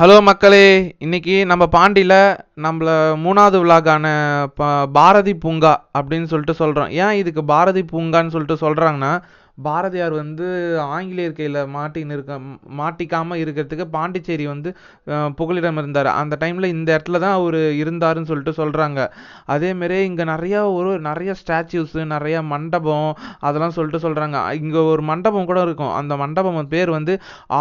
hello மக்களே இன்னைக்கு நம்ம பாண்டியில் நம்மள மூணாவது விழாக்கான பாரதி பூங்கா அப்படின்னு சொல்லிட்டு சொல்கிறோம் ஏன் இதுக்கு பாரதி பூங்கான்னு சொல்லிட்டு சொல்கிறாங்கன்னா பாரதியார் வந்து ஆங்கிலேயர் கையில் மாட்டின்னு இருக்க மாட்டிக்காமல் இருக்கிறதுக்கு பாண்டிச்சேரி வந்து புகலிடம் இருந்தார் அந்த டைமில் இந்த இடத்துல தான் அவர் இருந்தாருன்னு சொல்லிட்டு சொல்கிறாங்க அதேமாரி இங்கே நிறையா ஒரு நிறைய ஸ்டாச்சுஸு நிறையா மண்டபம் அதெல்லாம் சொல்லிட்டு சொல்கிறாங்க இங்கே ஒரு மண்டபம் கூட இருக்கும் அந்த மண்டபம் பேர் வந்து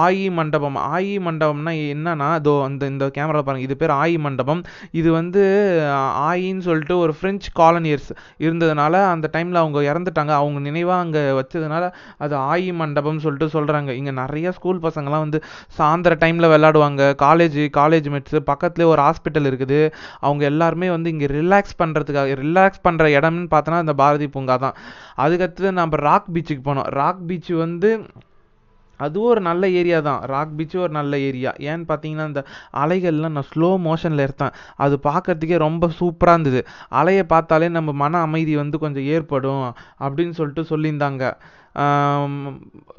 ஆயி மண்டபம் ஆயி மண்டபம்னா என்னன்னா இதோ அந்த இந்த கேமராவில் பாருங்கள் இது பேர் ஆயி மண்டபம் இது வந்து ஆயின்னு சொல்லிட்டு ஒரு ஃப்ரெஞ்சு காலனியர்ஸ் இருந்ததுனால அந்த டைமில் அவங்க இறந்துட்டாங்க அவங்க நினைவாக அங்கே வச்சதுனால அது ஆயி மண்டபம்னு சொல்லிட்டு சொல்கிறாங்க இங்கே நிறைய ஸ்கூல் பசங்கள்லாம் வந்து சாயந்தர டைமில் விளாடுவாங்க காலேஜ் காலேஜ் மெட்ஸு பக்கத்துலேயே ஒரு ஹாஸ்பிட்டல் இருக்குது அவங்க எல்லாருமே வந்து இங்கே ரிலாக்ஸ் பண்ணுறதுக்காக ரிலாக்ஸ் பண்ணுற இடம்னு பார்த்தோன்னா அந்த பாரதி பூங்கா தான் அதுக்கடுத்து நம்ம ராக் பீச்சுக்கு போனோம் ராக் பீச் வந்து அதுவும் ஒரு நல்ல ஏரியா தான் ராக் பீச்சும் ஒரு நல்ல ஏரியா ஏன்னு பார்த்தீங்கன்னா இந்த அலைகள்லாம் நான் ஸ்லோ மோஷனில் எடுத்தேன் அது பார்க்குறதுக்கே ரொம்ப சூப்பராக இருந்தது அலையை பார்த்தாலே நம்ம மன அமைதி வந்து கொஞ்சம் ஏற்படும் அப்படின்னு சொல்லிட்டு சொல்லியிருந்தாங்க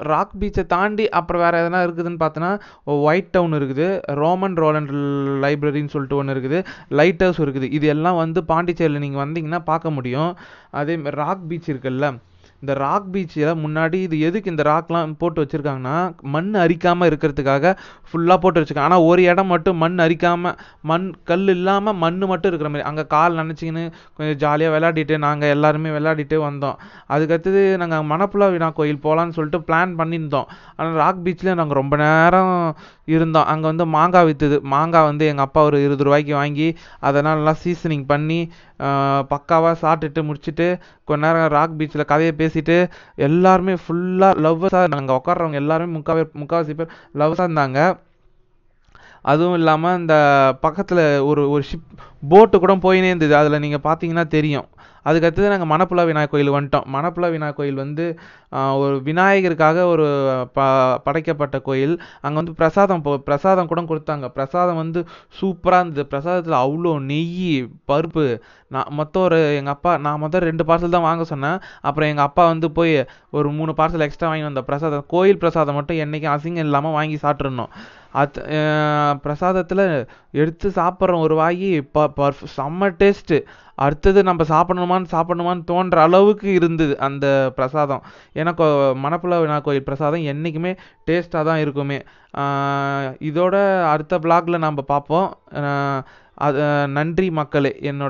ராக் பீச்சை தாண்டி அப்புறம் வேறு எதனா இருக்குதுன்னு பார்த்தோன்னா ஒயிட் டவுன் இருக்குது ரோமன் ரோலண்ட் லைப்ரரின்னு சொல்லிட்டு ஒன்று இருக்குது லைட் ஹவுஸ் இருக்குது இது எல்லாம் வந்து பாண்டிச்சேரியில் நீங்கள் வந்தீங்கன்னா பார்க்க முடியும் அதே ராக் பீச் இருக்குல்ல இந்த ராக் பீச்சில் முன்னாடி இது எதுக்கு இந்த ராக்லாம் போட்டு வச்சுருக்காங்கன்னா மண் அரிக்காமல் இருக்கிறதுக்காக ஃபுல்லாக போட்டு வச்சுருக்காங்க ஆனால் ஒரு இடம் மட்டும் மண் அரிக்காமல் மண் கல் இல்லாமல் மண் மட்டும் இருக்கிற மாதிரி அங்கே கால் நினச்சிக்கின்னு கொஞ்சம் ஜாலியாக விளையாடிட்டு நாங்கள் எல்லாருமே விளையாடிட்டு வந்தோம் அதுக்கடுத்தது நாங்கள் மணப்புலா வினா கோயில் போகலான்னு சொல்லிட்டு பிளான் பண்ணியிருந்தோம் ஆனால் ராக் பீச்சில் நாங்கள் ரொம்ப நேரம் இருந்தோம் அங்கே வந்து மாங்காய் விற்றுது மாங்காய் வந்து எங்கள் அப்பா ஒரு இருபது ரூபாய்க்கு வாங்கி அதெல்லாம் நல்லா சீசனிங் பண்ணி பக்காவாக சாப்பிட்டுட்டு முடிச்சுட்டு கொஞ்ச நேரம் ராக் பீச்சில் கதையை பேசி பேசிட்டு எல்லாருமே ஃபுல்லாக லவ்வர்ஸாக இருந்தாங்க உட்காடுறவங்க எல்லாருமே முக்காவே முக்காவாசி பேர் லவ்வர்ஸாக இருந்தாங்க அதுவும் இல்லாமல் இந்த பக்கத்தில் ஒரு ஒரு ஷிப் போட்டு கூட போயினே இருந்தது அதில் நீங்கள் பார்த்தீங்கன்னா தெரியும் அதுக்கடுத்தது நாங்கள் மணப்புலா விநாயகர் கோயில் வந்துட்டோம் மணப்புலா விநாயகர் கோயில் வந்து ஒரு விநாயகருக்காக ஒரு ப படைக்கப்பட்ட கோயில் அங்கே வந்து பிரசாதம் பிரசாதம் கூட கொடுத்தாங்க பிரசாதம் வந்து சூப்பராக இருந்தது பிரசாதத்தில் அவ்வளோ நெய் பருப்பு நான் மொத்தம் ஒரு எங்கள் அப்பா நான் மொத்தம் ரெண்டு பார்சல் தான் வாங்க சொன்னேன் அப்புறம் எங்கள் அப்பா வந்து போய் ஒரு மூணு பார்சல் எக்ஸ்ட்ரா வாங்கி வந்த பிரசாதம் கோயில் பிரசாதம் மட்டும் என்றைக்கும் அசிங்கம் இல்லாமல் வாங்கி சாப்பிட்ருந்தோம் அத் பிரசாதத்தில் எடுத்து சாப்பிட்றோம் ஒரு வாயி ப பர்ஃப் செம்ம டேஸ்ட்டு அடுத்தது நம்ம சாப்பிட்ணுமான்னு சாப்பிட்ணுமான்னு தோன்ற அளவுக்கு இருந்தது அந்த பிரசாதம் எனக்கு மணப்புல விநாயகர் கோயில் பிரசாதம் என்றைக்குமே டேஸ்ட்டாக தான் இருக்குமே இதோட அடுத்த பிளாக்ல நம்ம பார்ப்போம் அது நன்றி மக்களே என்னோட